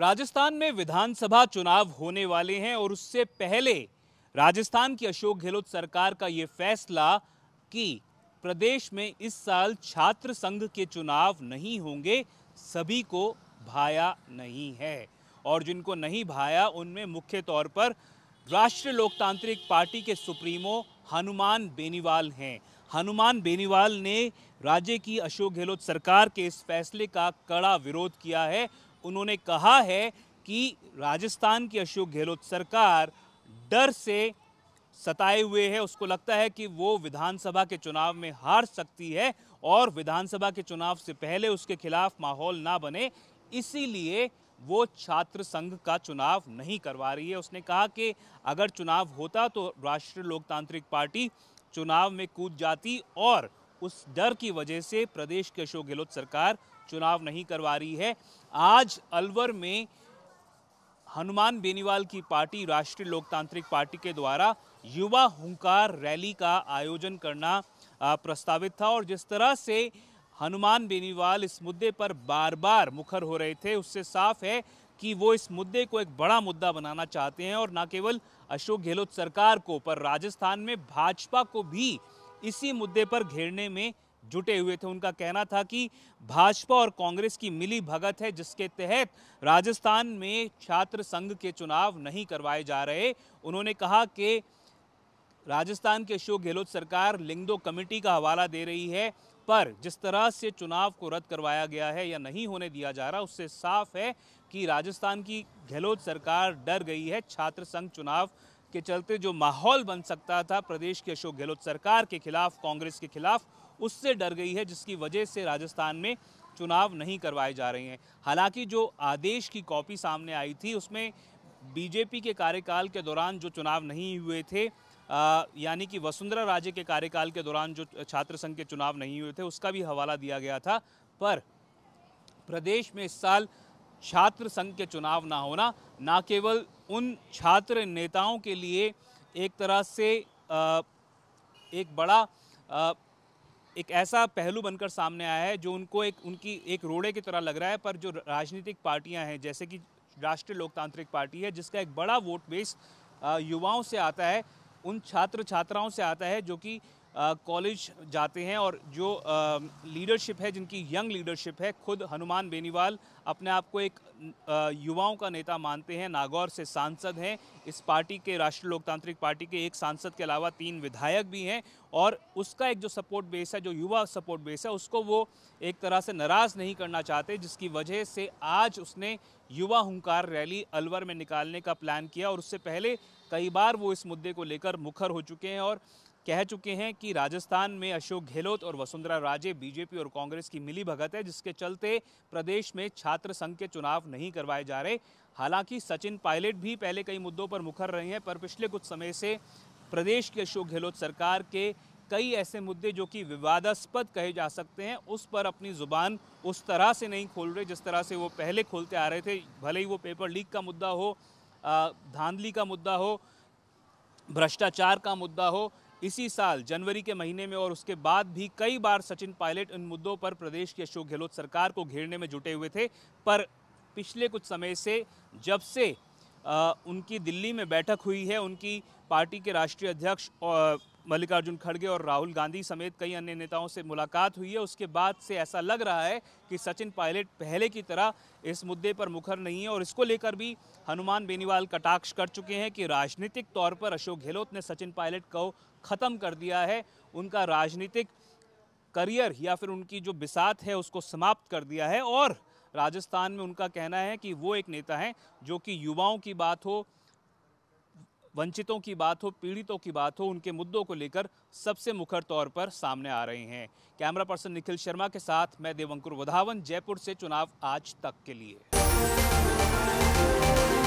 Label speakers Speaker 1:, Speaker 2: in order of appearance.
Speaker 1: राजस्थान में विधानसभा चुनाव होने वाले हैं और उससे पहले राजस्थान की अशोक गहलोत सरकार का ये फैसला कि प्रदेश में इस साल छात्र संघ के चुनाव नहीं होंगे सभी को भाया नहीं है और जिनको नहीं भाया उनमें मुख्य तौर पर राष्ट्रीय लोकतांत्रिक पार्टी के सुप्रीमो हनुमान बेनीवाल हैं हनुमान बेनीवाल ने राज्य की अशोक गहलोत सरकार के इस फैसले का कड़ा विरोध किया है उन्होंने कहा है कि राजस्थान की अशोक गहलोत सरकार डर से सताए हुए है उसको लगता है कि वो विधानसभा के चुनाव में हार सकती है और विधानसभा के चुनाव से पहले उसके खिलाफ माहौल ना बने इसीलिए वो छात्र संघ का चुनाव नहीं करवा रही है उसने कहा कि अगर चुनाव होता तो राष्ट्रीय लोकतांत्रिक पार्टी चुनाव में कूद जाती और उस डर की वजह से प्रदेश की अशोक गहलोत सरकार चुनाव नहीं करवा रही है आज अलवर में हनुमान बेनीवाल की पार्टी राष्ट्रीय लोकतांत्रिक पार्टी के द्वारा युवा हुंकार रैली का आयोजन करना प्रस्तावित था और जिस तरह से हनुमान बेनीवाल इस मुद्दे पर बार बार मुखर हो रहे थे उससे साफ है कि वो इस मुद्दे को एक बड़ा मुद्दा बनाना चाहते हैं और न केवल अशोक गहलोत सरकार को पर राजस्थान में भाजपा को भी इसी मुद्दे पर घेरने में जुटे हुए थे उनका कहना था कि भाजपा और कांग्रेस की मिली भगत है जिसके तहत राजस्थान में छात्र संघ के चुनाव नहीं करवाए जा रहे उन्होंने कहा कि राजस्थान के अशोक गहलोत सरकार लिंगदो कमेटी का हवाला दे रही है पर जिस तरह से चुनाव को रद्द करवाया गया है या नहीं होने दिया जा रहा उससे साफ है कि राजस्थान की गहलोत सरकार डर गई है छात्र संघ चुनाव के चलते जो माहौल बन सकता था प्रदेश के अशोक गहलोत सरकार के खिलाफ कांग्रेस के खिलाफ उससे डर गई है जिसकी वजह से राजस्थान में चुनाव नहीं करवाए जा रहे हैं हालांकि जो आदेश की कॉपी सामने आई थी उसमें बीजेपी के कार्यकाल के दौरान जो चुनाव नहीं हुए थे यानी कि वसुंधरा राजे के कार्यकाल के दौरान जो छात्र संघ के चुनाव नहीं हुए थे उसका भी हवाला दिया गया था पर प्रदेश में इस साल छात्र संघ के चुनाव ना होना ना केवल उन छात्र नेताओं के लिए एक तरह से एक बड़ा एक ऐसा पहलू बनकर सामने आया है जो उनको एक उनकी एक रोड़े की तरह लग रहा है पर जो राजनीतिक पार्टियां हैं जैसे कि राष्ट्रीय लोकतांत्रिक पार्टी है जिसका एक बड़ा वोट बेस युवाओं से आता है उन छात्र छात्राओं से आता है जो कि कॉलेज जाते हैं और जो लीडरशिप है जिनकी यंग लीडरशिप है खुद हनुमान बेनीवाल अपने आप को एक युवाओं का नेता मानते हैं नागौर से सांसद हैं इस पार्टी के राष्ट्रीय लोकतांत्रिक पार्टी के एक सांसद के अलावा तीन विधायक भी हैं और उसका एक जो सपोर्ट बेस है जो युवा सपोर्ट बेस है उसको वो एक तरह से नाराज़ नहीं करना चाहते जिसकी वजह से आज उसने युवा हंकार रैली अलवर में निकालने का प्लान किया और उससे पहले कई बार वो इस मुद्दे को लेकर मुखर हो चुके हैं और कह चुके हैं कि राजस्थान में अशोक गहलोत और वसुंधरा राजे बीजेपी और कांग्रेस की मिली भगत है जिसके चलते प्रदेश में छात्र संघ के चुनाव नहीं करवाए जा रहे हालांकि सचिन पायलट भी पहले कई मुद्दों पर मुखर रहे हैं पर पिछले कुछ समय से प्रदेश की अशोक गहलोत सरकार के कई ऐसे मुद्दे जो कि विवादास्पद कहे जा सकते हैं उस पर अपनी ज़ुबान उस तरह से नहीं खोल रहे जिस तरह से वो पहले खोलते आ रहे थे भले ही वो पेपर लीक का मुद्दा हो धांधली का मुद्दा हो भ्रष्टाचार का मुद्दा हो इसी साल जनवरी के महीने में और उसके बाद भी कई बार सचिन पायलट इन मुद्दों पर प्रदेश की अशोक गहलोत सरकार को घेरने में जुटे हुए थे पर पिछले कुछ समय से जब से आ, उनकी दिल्ली में बैठक हुई है उनकी पार्टी के राष्ट्रीय अध्यक्ष मल्लिकार्जुन खड़गे और राहुल गांधी समेत कई अन्य नेताओं से मुलाकात हुई है उसके बाद से ऐसा लग रहा है कि सचिन पायलट पहले की तरह इस मुद्दे पर मुखर नहीं है और इसको लेकर भी हनुमान बेनीवाल कटाक्ष कर चुके हैं कि राजनीतिक तौर पर अशोक गहलोत ने सचिन पायलट को ख़त्म कर दिया है उनका राजनीतिक करियर या फिर उनकी जो बिसात है उसको समाप्त कर दिया है और राजस्थान में उनका कहना है कि वो एक नेता हैं जो कि युवाओं की बात हो वंचितों की बात हो पीड़ितों की बात हो उनके मुद्दों को लेकर सबसे मुखर तौर पर सामने आ रहे हैं कैमरा पर्सन निखिल शर्मा के साथ मैं देवंकुर वधावन जयपुर से चुनाव आज तक के लिए